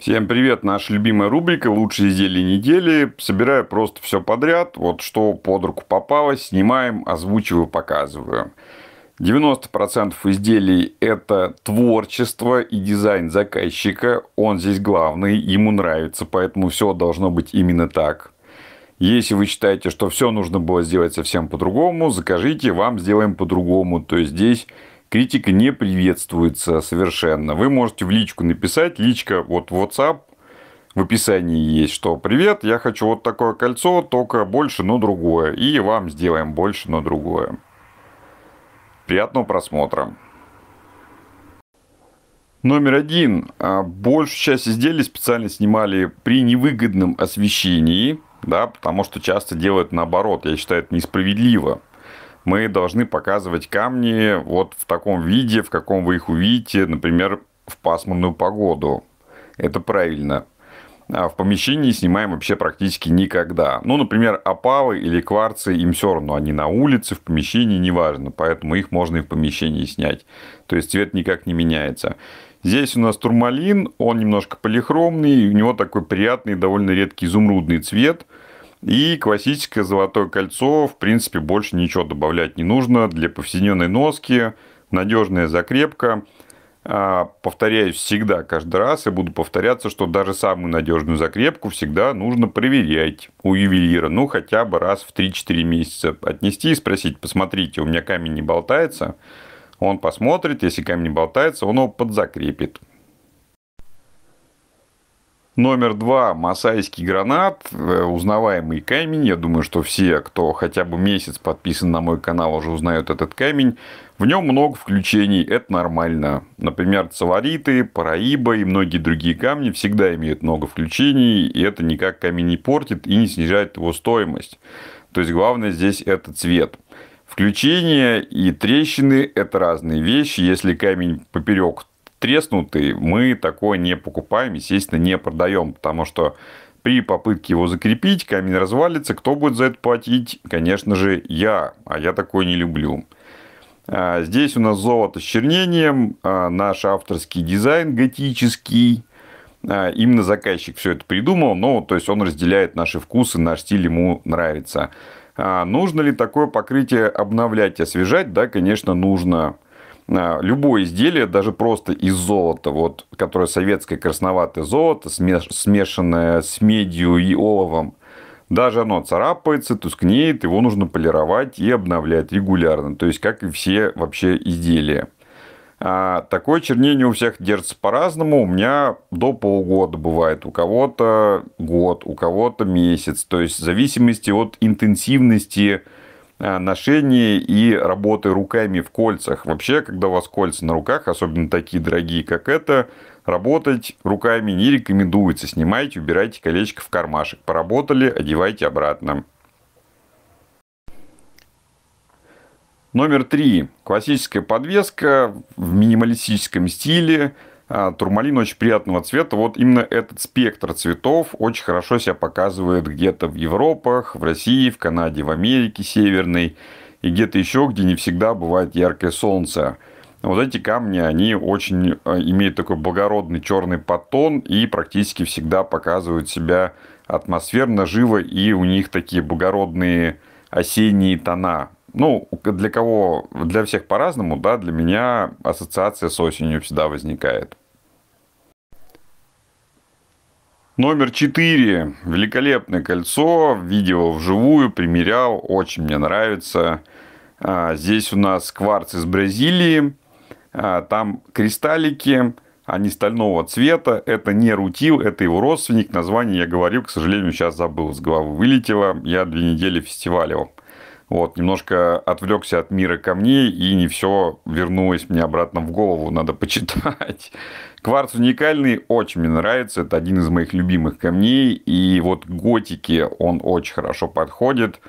Всем привет, наша любимая рубрика «Лучшие изделия недели». Собираю просто все подряд, вот что под руку попалось, снимаем, озвучиваю, показываю. 90% изделий – это творчество и дизайн заказчика, он здесь главный, ему нравится, поэтому все должно быть именно так. Если вы считаете, что все нужно было сделать совсем по-другому, закажите, вам сделаем по-другому. То есть здесь критика не приветствуется совершенно. Вы можете в личку написать, личка вот в WhatsApp, в описании есть, что «Привет, я хочу вот такое кольцо, только больше, но другое, и вам сделаем больше, но другое». Приятного просмотра! Номер один. А, большую часть изделий специально снимали при невыгодном освещении, да, потому что часто делают наоборот. Я считаю, это несправедливо мы должны показывать камни вот в таком виде, в каком вы их увидите, например, в пасмурную погоду. Это правильно. А в помещении снимаем вообще практически никогда. Ну, например, опалы или кварцы, им все равно, они на улице, в помещении, неважно. Поэтому их можно и в помещении снять. То есть цвет никак не меняется. Здесь у нас турмалин, он немножко полихромный, у него такой приятный, довольно редкий изумрудный цвет – и классическое золотое кольцо, в принципе, больше ничего добавлять не нужно. Для повседневной носки надежная закрепка. А, повторяюсь всегда, каждый раз, и буду повторяться, что даже самую надежную закрепку всегда нужно проверять у ювелира, ну хотя бы раз в 3-4 месяца отнести и спросить, посмотрите, у меня камень не болтается, он посмотрит, если камень не болтается, он его подзакрепит. Номер два – масайский гранат, э, узнаваемый камень. Я думаю, что все, кто хотя бы месяц подписан на мой канал, уже узнают этот камень. В нем много включений, это нормально. Например, цавариты, параиба и многие другие камни всегда имеют много включений, и это никак камень не портит и не снижает его стоимость. То есть, главное здесь это цвет. Включение и трещины – это разные вещи. Если камень поперек треснутый, мы такое не покупаем, естественно, не продаем, потому что при попытке его закрепить камень развалится. Кто будет за это платить? Конечно же, я. А я такое не люблю. А, здесь у нас золото с чернением, а, наш авторский дизайн готический. А, именно заказчик все это придумал, но то есть он разделяет наши вкусы, наш стиль ему нравится. Нужно ли такое покрытие обновлять, освежать? Да, конечно, нужно. А, любое изделие, даже просто из золота, вот, которое советское красноватое золото, смешанное с медью и оловом, даже оно царапается, тускнеет, его нужно полировать и обновлять регулярно, то есть как и все вообще изделия. А такое чернение у всех держится по-разному. У меня до полгода бывает, у кого-то год, у кого-то месяц. То есть в зависимости от интенсивности Э, ношении и работы руками в кольцах. Вообще, когда у вас кольца на руках, особенно такие дорогие, как это, работать руками не рекомендуется. Снимайте, убирайте колечко в кармашек. Поработали, одевайте обратно. Номер три. Классическая подвеска в минималистическом стиле а, турмалин очень приятного цвета. Вот именно этот спектр цветов очень хорошо себя показывает где-то в Европах, в России, в Канаде, в Америке северной и где-то еще, где не всегда бывает яркое солнце. Вот эти камни, они очень а, имеют такой благородный черный подтон и практически всегда показывают себя атмосферно, живо, и у них такие благородные осенние тона ну, для кого, для всех по-разному, да, для меня ассоциация с осенью всегда возникает. Номер 4. Великолепное кольцо. Видео вживую примерял. Очень мне нравится. А, здесь у нас кварц из Бразилии. А, там кристаллики. Они стального цвета. Это не рутил, это его родственник. Название я говорил, к сожалению, сейчас забыл. С головы вылетело. Я две недели фестивалил. Вот, немножко отвлекся от мира камней, и не все вернулось мне обратно в голову, надо почитать. Кварц уникальный, очень мне нравится, это один из моих любимых камней, и вот готики он очень хорошо подходит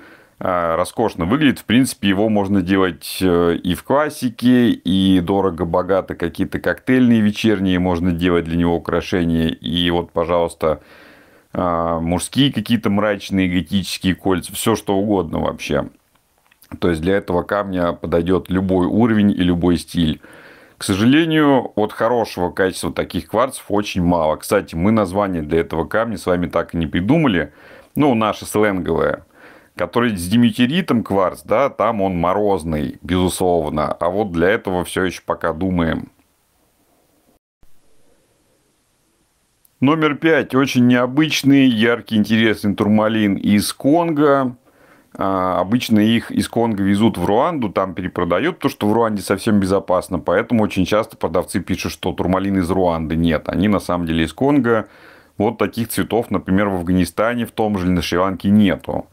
а, роскошно выглядит. В принципе, его можно делать э, и в классике, и дорого-богато какие-то коктейльные вечерние можно делать для него украшения. И вот, пожалуйста, а, мужские какие-то мрачные готические кольца, все что угодно вообще. То есть для этого камня подойдет любой уровень и любой стиль. К сожалению, вот хорошего качества таких кварцев очень мало. Кстати, мы название для этого камня с вами так и не придумали. Ну, наше сленговое. Который с димитеритом кварц, да, там он морозный, безусловно. А вот для этого все еще пока думаем. Номер пять. Очень необычный, яркий, интересный турмалин из Конго. А, обычно их из Конго везут в Руанду, там перепродают, то, что в Руанде совсем безопасно, поэтому очень часто продавцы пишут, что турмалин из Руанды. Нет, они на самом деле из Конго. Вот таких цветов, например, в Афганистане, в том же или на Шри-Ланке нету.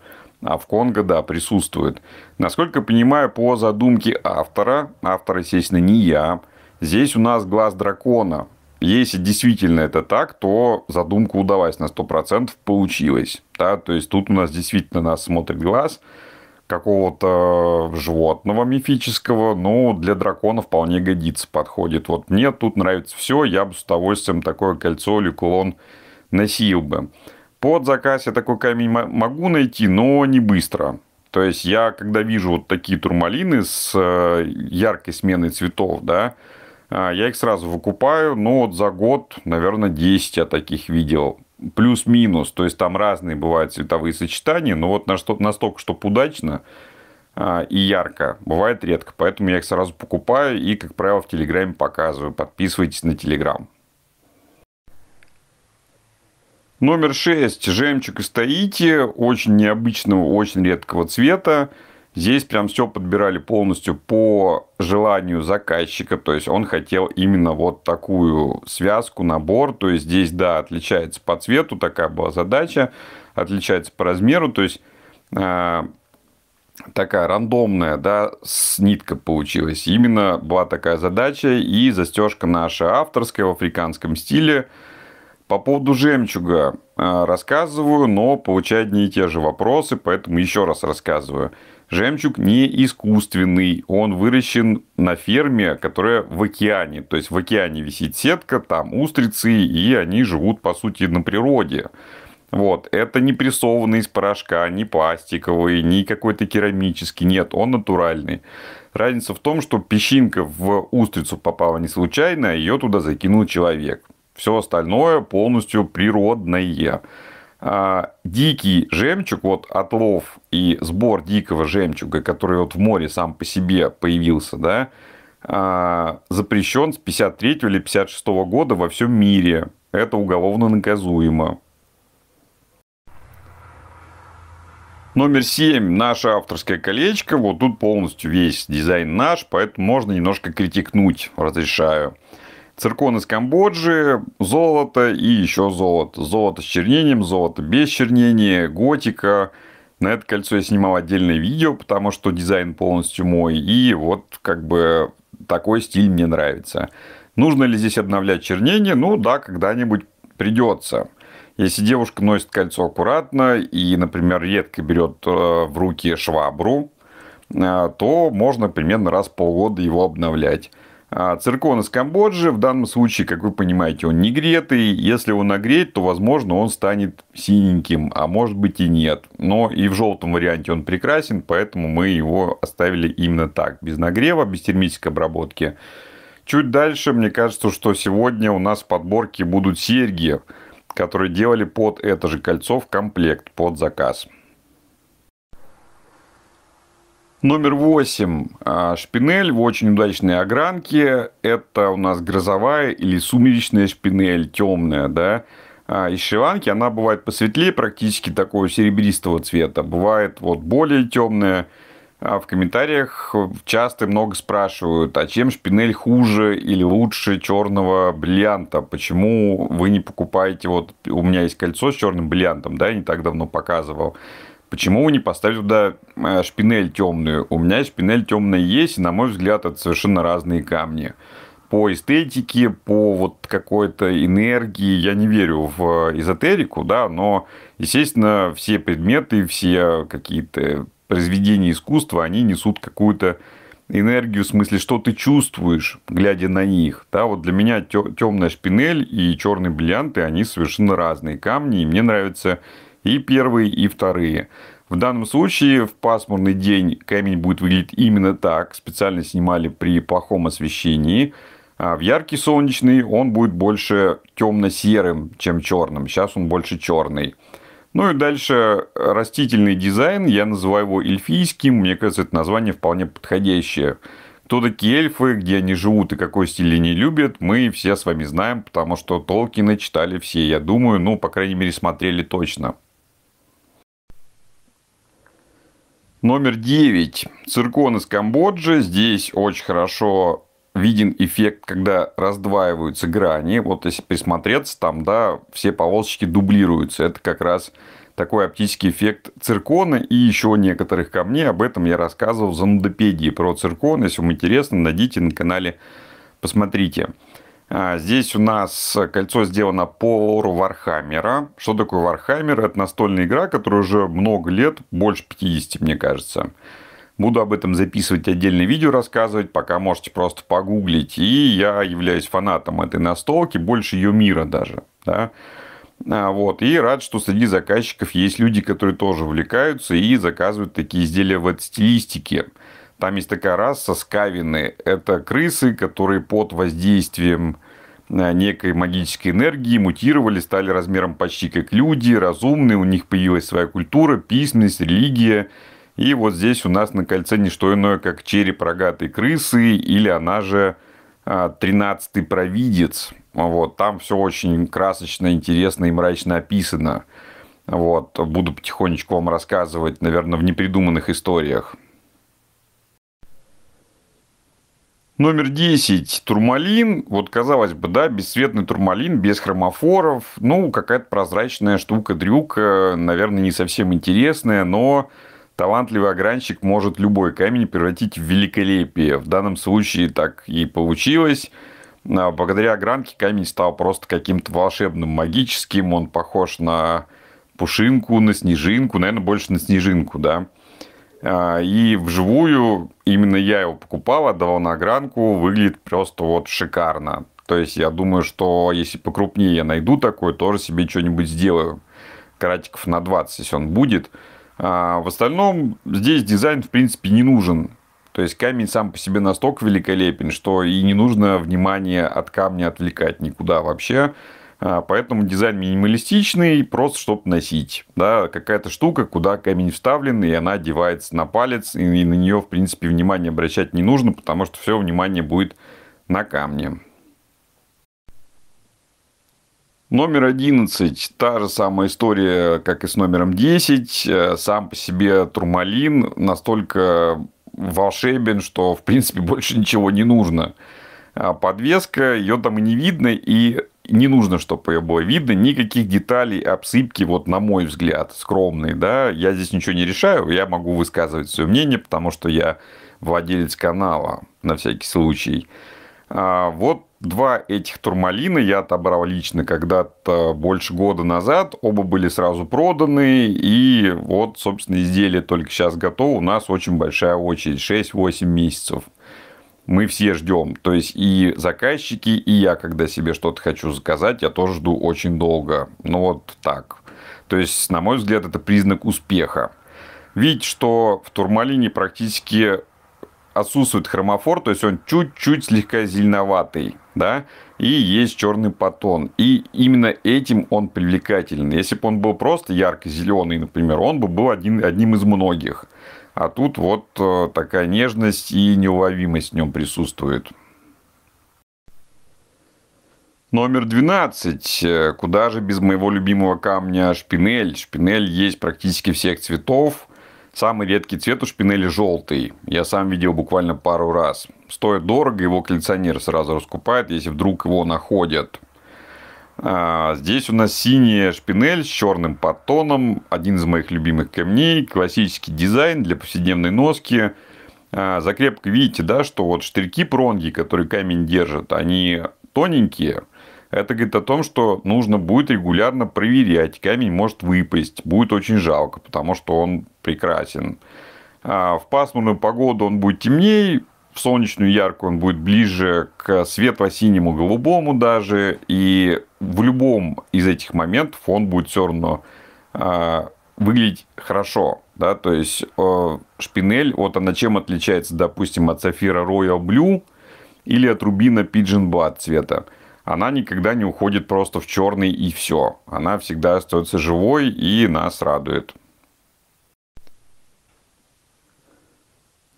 А в Конго, да, присутствует. Насколько я понимаю, по задумке автора, автор, естественно, не я, здесь у нас глаз дракона, если действительно это так, то задумка удалась на 100%, получилось. Да? То есть тут у нас действительно нас смотрит глаз какого-то э, животного мифического, но ну, для дракона вполне годится, подходит. Вот мне тут нравится все, я бы с удовольствием такое кольцо или кулон носил бы. Под заказ я такой камень могу найти, но не быстро. То есть я, когда вижу вот такие турмалины с э, яркой сменой цветов, да, а, я их сразу выкупаю, но ну, вот за год, наверное, 10 я таких видел. Плюс-минус, то есть там разные бывают цветовые сочетания, но вот настолько, чтобы удачно а, и ярко, бывает редко. Поэтому я их сразу покупаю и, как правило, в Телеграме показываю. Подписывайтесь на Телеграм. Номер 6. Жемчуг и стоите. Очень необычного, очень редкого цвета. Здесь прям все подбирали полностью по желанию заказчика, то есть он хотел именно вот такую связку, набор, то есть здесь, да, отличается по цвету, такая была задача, отличается по размеру, то есть э, такая рандомная, да, с нитка получилась. Именно была такая задача и застежка наша авторская в африканском стиле. По поводу жемчуга э, рассказываю, но получаю одни и те же вопросы, поэтому еще раз рассказываю. Жемчуг не искусственный, он выращен на ферме, которая в океане. То есть в океане висит сетка, там устрицы, и они живут, по сути, на природе. Вот, это не прессованный из порошка, не пластиковый, не какой-то керамический, нет, он натуральный. Разница в том, что песчинка в устрицу попала не случайно, а ее туда закинул человек. Все остальное полностью природное. А, дикий жемчуг, вот отлов и сбор дикого жемчуга, который вот в море сам по себе появился, да, а, запрещен с 53 или 56 года во всем мире. Это уголовно наказуемо. Номер 7. Наше авторское колечко. Вот тут полностью весь дизайн наш, поэтому можно немножко критикнуть, разрешаю циркон из Камбоджи, золото и еще золото. Золото с чернением, золото без чернения, готика. На это кольцо я снимал отдельное видео, потому что дизайн полностью мой. И вот как бы такой стиль мне нравится. Нужно ли здесь обновлять чернение? Ну да, когда-нибудь придется. Если девушка носит кольцо аккуратно и, например, редко берет э, в руки швабру, э, то можно примерно раз в полгода его обновлять. А, циркон из Камбоджи, в данном случае, как вы понимаете, он не гретый. Если его нагреть, то, возможно, он станет синеньким, а может быть и нет. Но и в желтом варианте он прекрасен, поэтому мы его оставили именно так. Без нагрева, без термической обработки. Чуть дальше, мне кажется, что сегодня у нас в подборке будут серьги, которые делали под это же кольцо в комплект, под заказ. Номер восемь. А, шпинель в очень удачной огранке. Это у нас грозовая или сумеречная шпинель, темная, да. А из шиванки она бывает посветлее, практически такого серебристого цвета. Бывает вот более темная. А в комментариях часто много спрашивают, а чем шпинель хуже или лучше черного бриллианта? Почему вы не покупаете, вот у меня есть кольцо с черным бриллиантом, да, я не так давно показывал. Почему вы не поставили туда э, шпинель темную? У меня шпинель темная есть, и, на мой взгляд, это совершенно разные камни. По эстетике, по вот какой-то энергии, я не верю в э, эзотерику, да, но, естественно, все предметы, все какие-то произведения искусства, они несут какую-то энергию, в смысле, что ты чувствуешь, глядя на них. Да, вот для меня темная шпинель и черные бриллианты, они совершенно разные камни, и мне нравится и первые, и вторые. В данном случае в пасмурный день камень будет выглядеть именно так. Специально снимали при плохом освещении. А в яркий солнечный он будет больше темно-серым, чем черным. Сейчас он больше черный. Ну и дальше э, растительный дизайн. Я называю его эльфийским. Мне кажется, это название вполне подходящее. Кто такие эльфы, где они живут и какой стиль они любят, мы все с вами знаем, потому что Толкина читали все, я думаю, ну, по крайней мере, смотрели точно. Номер 9. Циркон из Камбоджи. Здесь очень хорошо виден эффект, когда раздваиваются грани. Вот если присмотреться, там, да, все полосочки дублируются. Это как раз такой оптический эффект циркона и еще некоторых камней. Об этом я рассказывал в занудопедии про циркон. Если вам интересно, найдите на канале, посмотрите. А, здесь у нас кольцо сделано по лору Вархаммера. Что такое Вархаммер? Это настольная игра, которая уже много лет, больше 50, мне кажется. Буду об этом записывать отдельное видео, рассказывать, пока можете просто погуглить. И я являюсь фанатом этой настолки, больше ее мира даже. Да? А, вот. И рад, что среди заказчиков есть люди, которые тоже увлекаются и заказывают такие изделия в этой стилистике. Там есть такая раса скавины. Это крысы, которые под воздействием э, некой магической энергии мутировали, стали размером почти как люди, разумные, у них появилась своя культура, письменность, религия. И вот здесь у нас на кольце не что иное, как череп рогатой крысы, или она же 13-й а, провидец. Вот, там все очень красочно, интересно и мрачно описано. Вот, буду потихонечку вам рассказывать, наверное, в непридуманных историях. Номер 10 турмалин. Вот казалось бы, да, бесцветный турмалин, без хромофоров. Ну, какая-то прозрачная штука дрюка, э, наверное, не совсем интересная, но талантливый огранщик может любой камень превратить в великолепие. В данном случае так и получилось. А благодаря огранке камень стал просто каким-то волшебным, магическим. Он похож на пушинку, на снежинку, наверное, больше на снежинку, да. А, и вживую именно я его покупал, отдавал на гранку, выглядит просто вот шикарно. То есть я думаю, что если покрупнее я найду такой, тоже себе что-нибудь сделаю. Каратиков на 20, если он будет. А в остальном здесь дизайн, в принципе, не нужен. То есть камень сам по себе настолько великолепен, что и не нужно внимание от камня отвлекать никуда вообще. А, поэтому дизайн минималистичный, просто чтобы носить. Да, какая-то штука, куда камень вставлен, и она одевается на палец, и на нее, в принципе, внимание обращать не нужно, потому что все внимание будет на камне. Номер 11. Та же самая история, как и с номером 10. Э, сам по себе турмалин настолько волшебен, что, в принципе, больше ничего не нужно. А подвеска, ее там и не видно, и не нужно, чтобы ее было видно, никаких деталей обсыпки, вот на мой взгляд, скромные, да, я здесь ничего не решаю, я могу высказывать свое мнение, потому что я владелец канала, на всякий случай. А, вот два этих турмалина я отобрал лично когда-то больше года назад, оба были сразу проданы, и вот, собственно, изделие только сейчас готово, у нас очень большая очередь, 6-8 месяцев мы все ждем. То есть и заказчики, и я, когда себе что-то хочу заказать, я тоже жду очень долго. Ну вот так. То есть, на мой взгляд, это признак успеха. Видеть, что в Турмалине практически отсутствует хромофор, то есть он чуть-чуть слегка зеленоватый, да, и есть черный потон. И именно этим он привлекательный. Если бы он был просто ярко-зеленый, например, он бы был один, одним из многих. А тут вот э, такая нежность и неуловимость в нем присутствует. Номер 12. Э, Куда же без моего любимого камня шпинель? Шпинель есть практически всех цветов. Самый редкий цвет у шпинели желтый. Я сам видел буквально пару раз. Стоит дорого, его коллекционер сразу раскупает, если вдруг его находят. А, здесь у нас синяя шпинель с черным подтоном. Один из моих любимых камней. Классический дизайн для повседневной носки. А, закрепка, видите, да, что вот штырьки пронги, которые камень держит, они тоненькие – это говорит о том, что нужно будет регулярно проверять. Камень может выпасть. Будет очень жалко, потому что он прекрасен. А, в пасмурную погоду он будет темнее, в солнечную яркую он будет ближе к светло-синему, голубому даже. И в любом из этих моментов он будет все равно а, выглядеть хорошо. Да? То есть э, шпинель, вот она чем отличается, допустим, от сафира Royal Blue или от рубина Pigeon Blood цвета она никогда не уходит просто в черный и все. Она всегда остается живой и нас радует.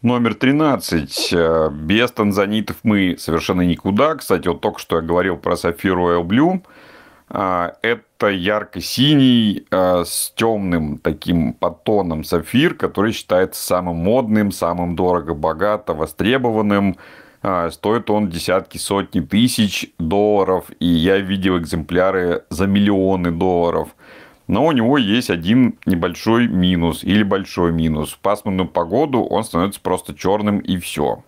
Номер 13. Э, без танзанитов мы совершенно никуда. Кстати, вот только что я говорил про сапфиру Royal Blue. Э, это ярко-синий э, с темным таким потоном сапфир, который считается самым модным, самым дорого-богато, востребованным. А, стоит он десятки, сотни тысяч долларов, и я видел экземпляры за миллионы долларов. Но у него есть один небольшой минус или большой минус. В пасмурную погоду он становится просто черным и все.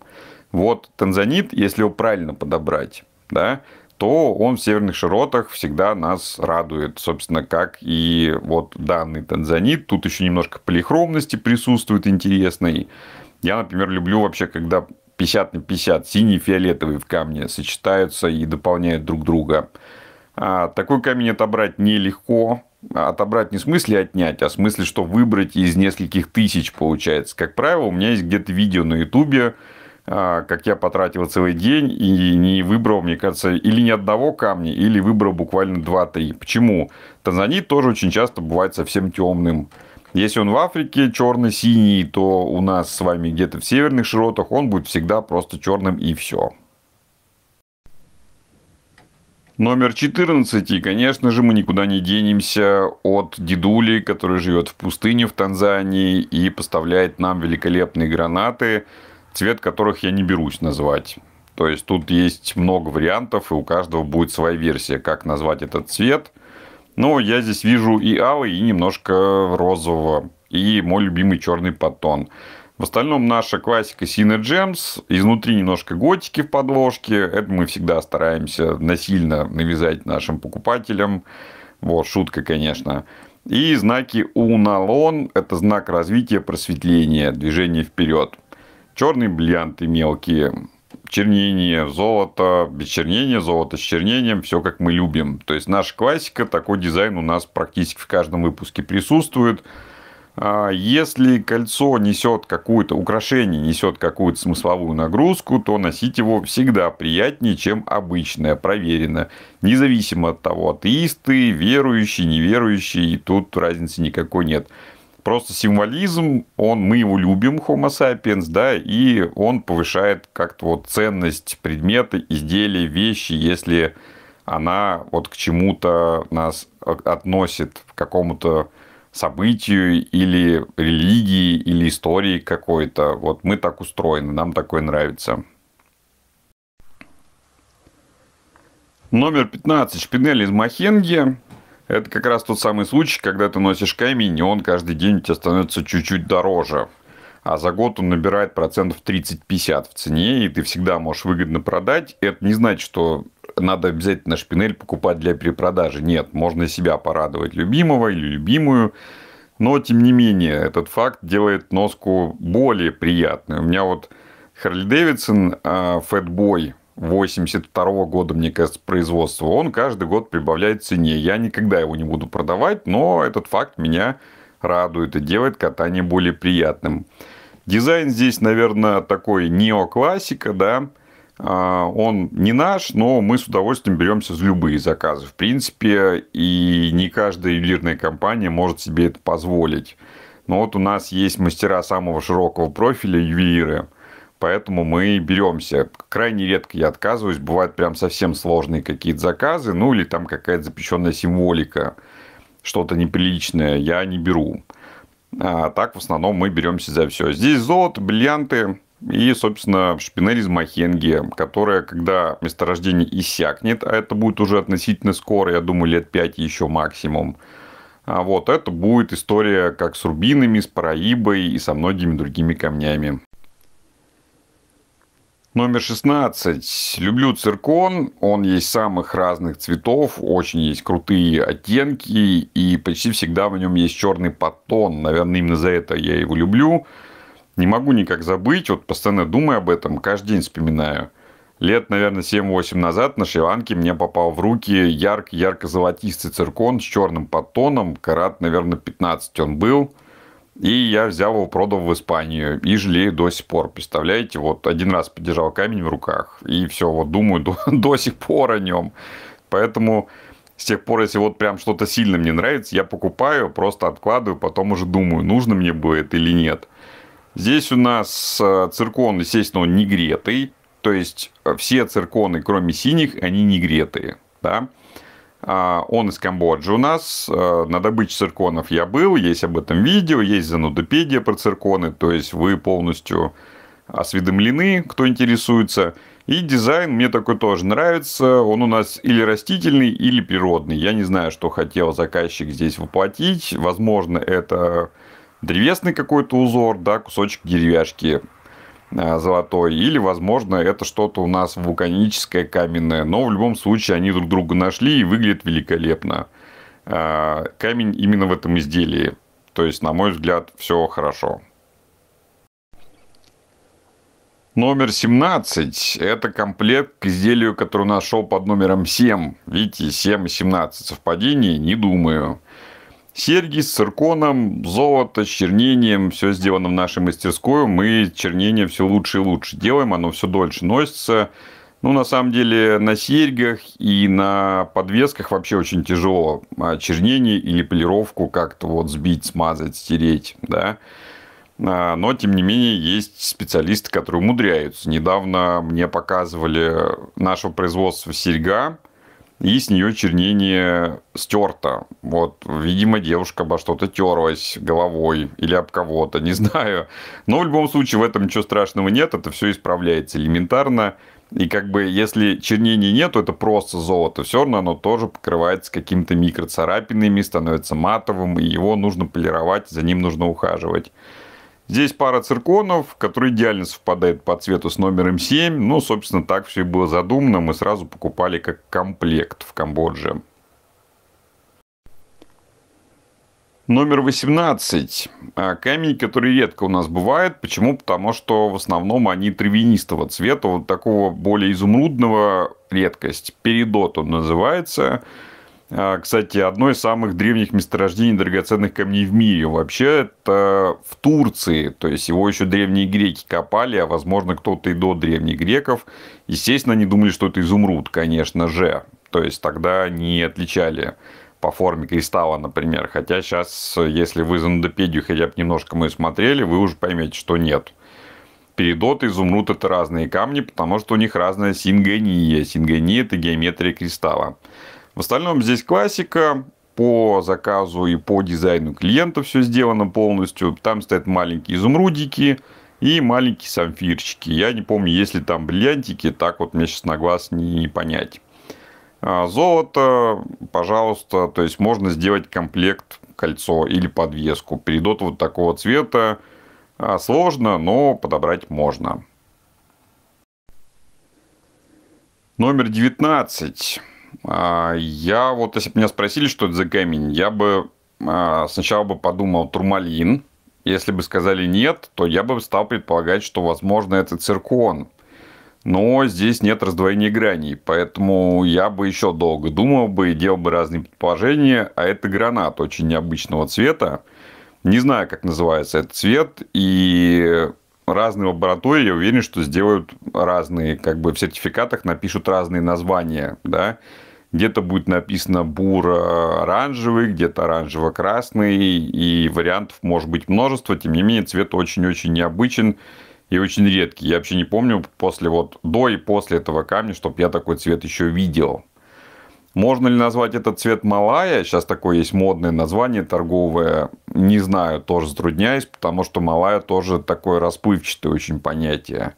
Вот танзанит, если его правильно подобрать, да, то он в северных широтах всегда нас радует, собственно, как и вот данный танзанит. Тут еще немножко полихромности присутствует интересный. Я, например, люблю вообще, когда 50 на 50, синий и фиолетовый в камне сочетаются и дополняют друг друга. А, такой камень отобрать нелегко. Отобрать не в смысле отнять, а в смысле, что выбрать из нескольких тысяч получается. Как правило, у меня есть где-то видео на ютубе, а, как я потратил целый день и не выбрал, мне кажется, или ни одного камня, или выбрал буквально 2-3. Почему? Танзанит тоже очень часто бывает совсем темным. Если он в Африке черно-синий, то у нас с вами где-то в северных широтах он будет всегда просто черным и все. Номер 14. И, конечно же, мы никуда не денемся от дедули, который живет в пустыне в Танзании и поставляет нам великолепные гранаты, цвет которых я не берусь назвать. То есть тут есть много вариантов, и у каждого будет своя версия, как назвать этот цвет – ну, я здесь вижу и алый, и немножко розового. И мой любимый черный потон. В остальном наша классика Сина Джемс. Изнутри немножко готики в подложке. Это мы всегда стараемся насильно навязать нашим покупателям. Вот, шутка, конечно. И знаки Уналон – это знак развития, просветления, движения вперед. Черные бриллианты мелкие, чернение, золото, без чернения, золото с чернением, все как мы любим. То есть наша классика, такой дизайн у нас практически в каждом выпуске присутствует. А, если кольцо несет какую-то, украшение несет какую-то смысловую нагрузку, то носить его всегда приятнее, чем обычное, проверенное, Независимо от того, атеисты, верующие, неверующие, и тут разницы никакой нет. Просто символизм, он, мы его любим, Homo sapiens, да, и он повышает как-то вот ценность предмета, изделия, вещи, если она вот к чему-то нас относит, к какому-то событию или религии или истории какой-то. Вот мы так устроены, нам такое нравится. Номер 15. Шпинель из Махенги. Это как раз тот самый случай, когда ты носишь камень, и он каждый день у тебя становится чуть-чуть дороже. А за год он набирает процентов 30-50 в цене, и ты всегда можешь выгодно продать. Это не значит, что надо обязательно шпинель покупать для перепродажи. Нет, можно себя порадовать любимого или любимую. Но, тем не менее, этот факт делает носку более приятной. У меня вот Харли Дэвидсон, Фэтбой, 82 -го года, мне кажется, производства, он каждый год прибавляет цене. Я никогда его не буду продавать, но этот факт меня радует и делает катание более приятным. Дизайн здесь, наверное, такой неоклассика, да. А, он не наш, но мы с удовольствием беремся за любые заказы. В принципе, и не каждая ювелирная компания может себе это позволить. Но вот у нас есть мастера самого широкого профиля ювелиры – поэтому мы беремся. Крайне редко я отказываюсь, бывают прям совсем сложные какие-то заказы, ну или там какая-то запрещенная символика, что-то неприличное, я не беру. А так в основном мы беремся за все. Здесь золото, бриллианты и, собственно, шпинель из махенги, которая, когда месторождение иссякнет, а это будет уже относительно скоро, я думаю, лет 5 еще максимум, а вот это будет история как с рубинами, с параибой и со многими другими камнями. Номер 16. Люблю циркон. Он есть самых разных цветов, очень есть крутые оттенки, и почти всегда в нем есть черный подтон. Наверное, именно за это я его люблю. Не могу никак забыть, вот постоянно думаю об этом, каждый день вспоминаю. Лет, наверное, 7-8 назад на Шри-Ланке мне попал в руки ярко-ярко-золотистый циркон с черным подтоном, карат, наверное, 15 он был. И я взял его, продал в Испанию. И жалею до сих пор. Представляете, вот один раз подержал камень в руках. И все, вот думаю до, до сих пор о нем. Поэтому с тех пор, если вот прям что-то сильно мне нравится, я покупаю, просто откладываю, потом уже думаю, нужно мне будет или нет. Здесь у нас э, циркон, естественно, он не гретый. То есть э, все цирконы, кроме синих, они не гретые. Да? А, он из Камбоджи у нас. А, на добыче цирконов я был, есть об этом видео, есть занудопедия про цирконы, то есть вы полностью осведомлены, кто интересуется. И дизайн мне такой тоже нравится. Он у нас или растительный, или природный. Я не знаю, что хотел заказчик здесь воплотить. Возможно, это древесный какой-то узор, да, кусочек деревяшки. Э, золотой, или, возможно, это что-то у нас вулканическое, каменное. Но в любом случае они друг друга нашли и выглядят великолепно. Э, камень именно в этом изделии. То есть, на мой взгляд, все хорошо. Номер 17 – это комплект к изделию, который нашел под номером 7. Видите, 7 и 17 совпадение, не думаю. Серьги с цирконом, золото, с чернением, все сделано в нашей мастерской. Мы чернение все лучше и лучше делаем, оно все дольше носится. Ну, на самом деле, на серьгах и на подвесках вообще очень тяжело а, чернение или полировку как-то вот сбить, смазать, стереть, да. А, но, тем не менее, есть специалисты, которые умудряются. Недавно мне показывали нашего производства серьга, и с нее чернение стерто. Вот, видимо, девушка обо что-то терлась головой или об кого-то, не знаю. Но в любом случае в этом ничего страшного нет, это все исправляется элементарно. И как бы, если чернений нету, это просто золото. Все равно оно тоже покрывается какими-то микроцарапинами, становится матовым, и его нужно полировать, за ним нужно ухаживать. Здесь пара цирконов, который идеально совпадает по цвету с номером 7. Ну, собственно, так все и было задумано. Мы сразу покупали как комплект в Камбодже. Номер 18. А, камень, который редко у нас бывает. Почему? Потому что в основном они травянистого цвета, вот такого более изумрудного редкость. Передот он называется. А, кстати, одно из самых древних месторождений драгоценных камней в мире. Вообще, это в Турции. То есть, его еще древние греки копали, а, возможно, кто-то и до древних греков. Естественно, они думали, что это изумруд, конечно же. То есть, тогда не отличали по форме кристалла, например. Хотя сейчас, если вы за занодопедию хотя бы немножко мы смотрели, вы уже поймете, что нет. Передот и изумруд – это разные камни, потому что у них разная сингония. Сингония – это геометрия кристалла. В остальном здесь классика, по заказу и по дизайну клиента все сделано полностью. Там стоят маленькие изумрудики и маленькие самфирчики. Я не помню, есть ли там бриллиантики, так вот мне сейчас на глаз не понять. А, золото, пожалуйста, то есть можно сделать комплект кольцо или подвеску. Передот вот такого цвета. А, сложно, но подобрать можно. Номер 19. А, я вот, если бы меня спросили, что это за камень, я бы а, сначала бы подумал турмалин. Если бы сказали нет, то я бы стал предполагать, что, возможно, это циркон. Но здесь нет раздвоения граней, поэтому я бы еще долго думал бы и делал бы разные предположения. А это гранат очень необычного цвета. Не знаю, как называется этот цвет, и разные лаборатории, я уверен, что сделают разные, как бы в сертификатах напишут разные названия, да, где-то будет написано буро оранжевый, где-то оранжево-красный, и вариантов может быть множество, тем не менее цвет очень-очень необычен и очень редкий. Я вообще не помню после вот до и после этого камня, чтобы я такой цвет еще видел. Можно ли назвать этот цвет малая? Сейчас такое есть модное название торговое. Не знаю, тоже затрудняюсь, потому что малая тоже такое расплывчатое очень понятие.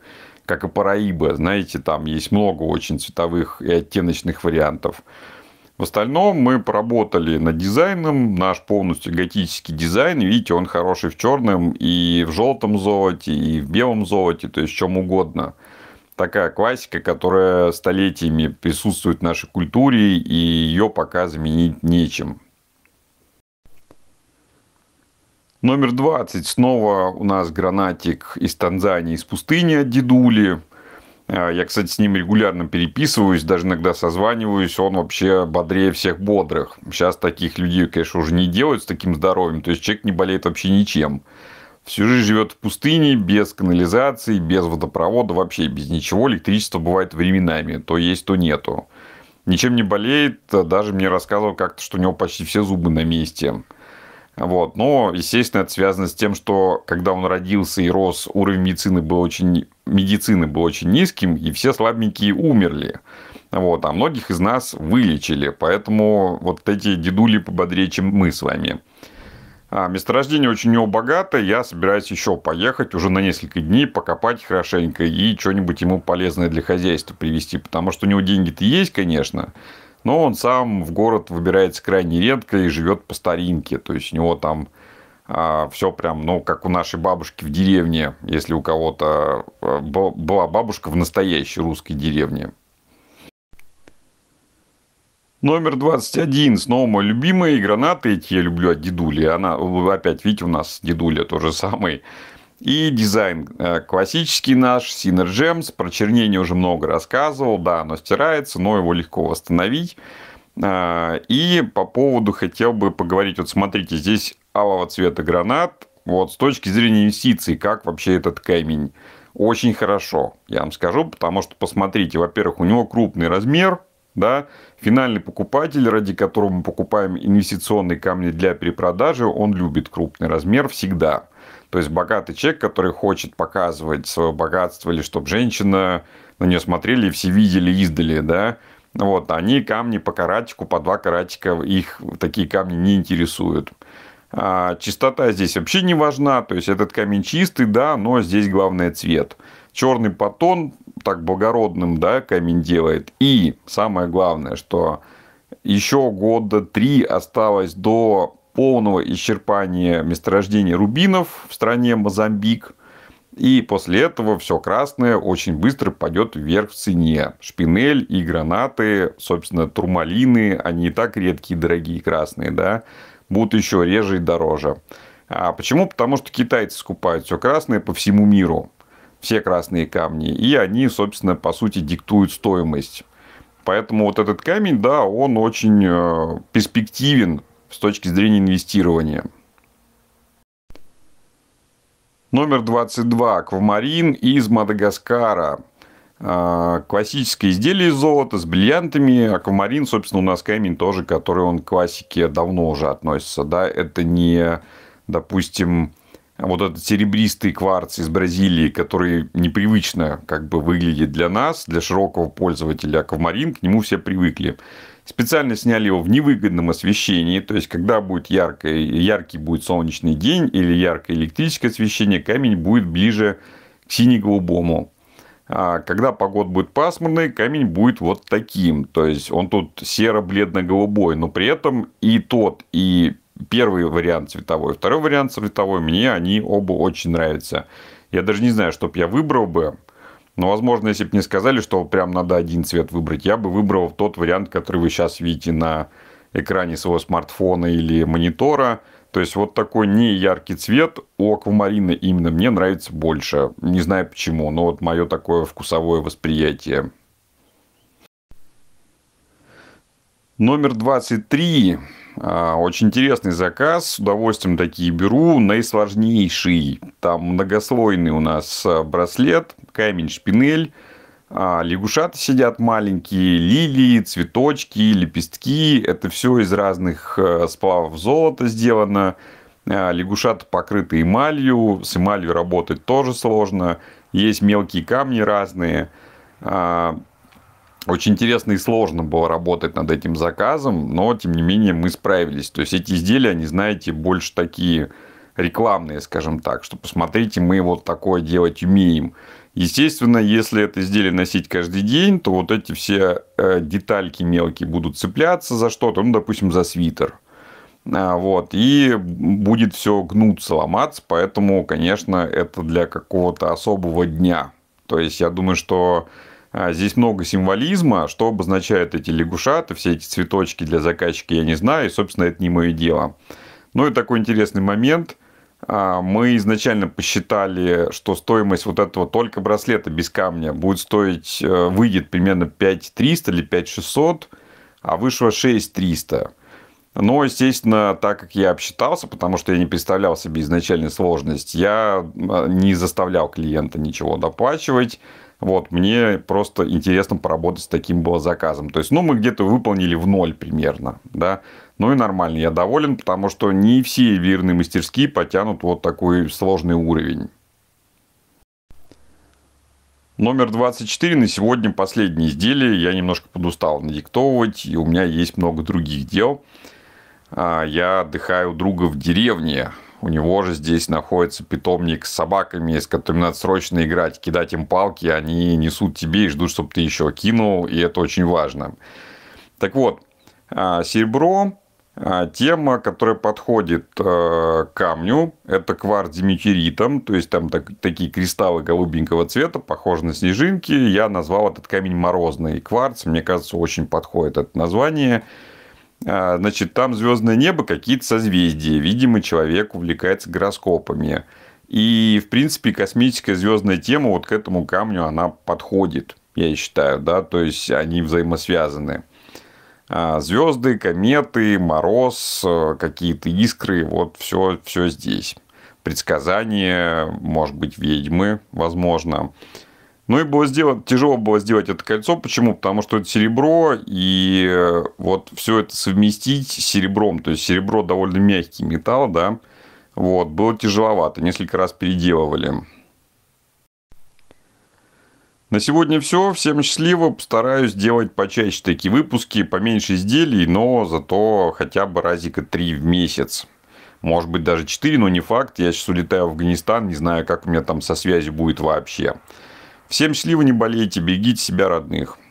Как и параиба, знаете, там есть много очень цветовых и оттеночных вариантов. В остальном мы поработали над дизайном. Наш полностью готический дизайн. Видите, он хороший в черном и в желтом золоте, и в белом золоте, то есть в чем угодно такая классика, которая столетиями присутствует в нашей культуре, и ее пока заменить нечем. Номер 20. Снова у нас гранатик из Танзании, из пустыни от дедули. А, я, кстати, с ним регулярно переписываюсь, даже иногда созваниваюсь. Он вообще бодрее всех бодрых. Сейчас таких людей, конечно, уже не делают с таким здоровьем. То есть человек не болеет вообще ничем всю жизнь живет в пустыне, без канализации, без водопровода, вообще без ничего. Электричество бывает временами, то есть, то нету. Ничем не болеет, а даже мне рассказывал как-то, что у него почти все зубы на месте. Вот. Но, естественно, это связано с тем, что когда он родился и рос, уровень медицины был очень, медицины был очень низким, и все слабенькие умерли. Вот. А многих из нас вылечили. Поэтому вот эти дедули пободрее, чем мы с вами. А, месторождение очень у него богато, я собираюсь еще поехать уже на несколько дней, покопать хорошенько и что-нибудь ему полезное для хозяйства привезти, потому что у него деньги-то есть, конечно, но он сам в город выбирается крайне редко и живет по старинке, то есть у него там а, все прям, ну, как у нашей бабушки в деревне, если у кого-то а, была бабушка в настоящей русской деревне, Номер 21. Снова мой любимый. Гранаты эти я люблю от дедули. Она, опять, видите, у нас дедуля тоже самый. И дизайн э, классический наш, Sinner Gems. Про чернение уже много рассказывал. Да, оно стирается, но его легко восстановить. Э, и по поводу хотел бы поговорить. Вот смотрите, здесь алого цвета гранат. Вот с точки зрения инвестиций, как вообще этот камень? Очень хорошо, я вам скажу, потому что, посмотрите, во-первых, у него крупный размер – да, финальный покупатель, ради которого мы покупаем инвестиционные камни для перепродажи, он любит крупный размер всегда. То есть богатый человек, который хочет показывать свое богатство, или чтобы женщина на нее смотрели, все видели, издали, да, вот, они камни по каратику, по два каратика, их такие камни не интересуют. А чистота здесь вообще не важна, то есть этот камень чистый, да, но здесь главное цвет. Черный потон так благородным, да, камень делает. И самое главное, что еще года три осталось до полного исчерпания месторождения рубинов в стране Мозамбик. И после этого все красное очень быстро пойдет вверх в цене. Шпинель и гранаты, собственно, турмалины, они и так редкие, дорогие красные, да, будут еще реже и дороже. А почему? Потому что китайцы скупают все красное по всему миру все красные камни, и они, собственно, по сути, диктуют стоимость. Поэтому вот этот камень, да, он очень э, перспективен с точки зрения инвестирования. Номер 22. Аквамарин из Мадагаскара. Э, классическое изделие из золота с бриллиантами. Аквамарин, собственно, у нас камень тоже, который он к классике давно уже относится. Да? Это не, допустим, вот этот серебристый кварц из Бразилии, который непривычно как бы выглядит для нас, для широкого пользователя аквамарин, к нему все привыкли. Специально сняли его в невыгодном освещении, то есть, когда будет яркий яркий будет солнечный день или яркое электрическое освещение, камень будет ближе к сине-голубому. А когда погод будет пасмурный, камень будет вот таким. То есть, он тут серо-бледно-голубой, но при этом и тот, и первый вариант цветовой, второй вариант цветовой, мне они оба очень нравятся. Я даже не знаю, что бы я выбрал бы, но, возможно, если бы мне сказали, что прям надо один цвет выбрать, я бы выбрал тот вариант, который вы сейчас видите на экране своего смартфона или монитора. То есть вот такой не яркий цвет у аквамарина именно мне нравится больше. Не знаю почему, но вот мое такое вкусовое восприятие. Номер 23. А, очень интересный заказ, с удовольствием такие беру. Наисложнейший, там многослойный у нас а, браслет, камень шпинель. А, лягушата сидят маленькие, лилии, цветочки, лепестки. Это все из разных сплавов золота сделано. Лягушата покрыты эмалью, с эмалью работать тоже сложно. Есть мелкие камни разные. Очень интересно и сложно было работать над этим заказом, но тем не менее мы справились. То есть эти изделия, они, знаете, больше такие рекламные, скажем так, что посмотрите, мы вот такое делать умеем. Естественно, если это изделие носить каждый день, то вот эти все э, детальки мелкие будут цепляться за что-то, ну, допустим, за свитер. А, вот, и будет все гнуться, ломаться, поэтому, конечно, это для какого-то особого дня. То есть, я думаю, что а, здесь много символизма, что обозначают эти лягушаты, все эти цветочки для заказчика я не знаю, и, собственно, это не мое дело. Ну и такой интересный момент. А, мы изначально посчитали, что стоимость вот этого только браслета без камня будет стоить, э, выйдет примерно 5300 или 5600, а вышло 6300. Но, естественно, так как я обсчитался, потому что я не представлял себе изначально сложность, я э, не заставлял клиента ничего доплачивать. Вот, мне просто интересно поработать с таким было заказом. То есть, ну, мы где-то выполнили в ноль примерно, да. Ну и нормально, я доволен, потому что не все веерные мастерские потянут вот такой сложный уровень. Номер 24 на сегодня последнее изделие. Я немножко подустал надиктовывать, и у меня есть много других дел. А, я отдыхаю у друга в деревне. У него же здесь находится питомник с собаками, с которыми надо срочно играть, кидать им палки, они несут тебе и ждут, чтобы ты еще кинул, и это очень важно. Так вот, а, серебро а, тема, которая подходит э, камню, это кварц диметеритом, то есть там так, такие кристаллы голубенького цвета, похожи на снежинки. Я назвал этот камень морозный кварц, мне кажется, очень подходит это название. А, значит, там звездное небо, какие-то созвездия. Видимо, человек увлекается гороскопами. И, в принципе, космическая звездная тема вот к этому камню, она подходит, я считаю, да, то есть они взаимосвязаны. А, Звезды, кометы, мороз, э, какие-то искры, вот все, все здесь. Предсказания, может быть, ведьмы, возможно. Возможно ну и было сделать, тяжело было сделать это кольцо. Почему? Потому что это серебро, и э, вот все это совместить с серебром. То есть серебро довольно мягкий металл, да. Вот, было тяжеловато, несколько раз переделывали. На сегодня все. Всем счастливо. Постараюсь делать почаще такие выпуски, поменьше изделий, но зато хотя бы разика 3 в месяц. Может быть даже 4, но не факт. Я сейчас улетаю в Афганистан, не знаю, как у меня там со связью будет вообще. Всем счастливо, не болейте, бегите себя, родных.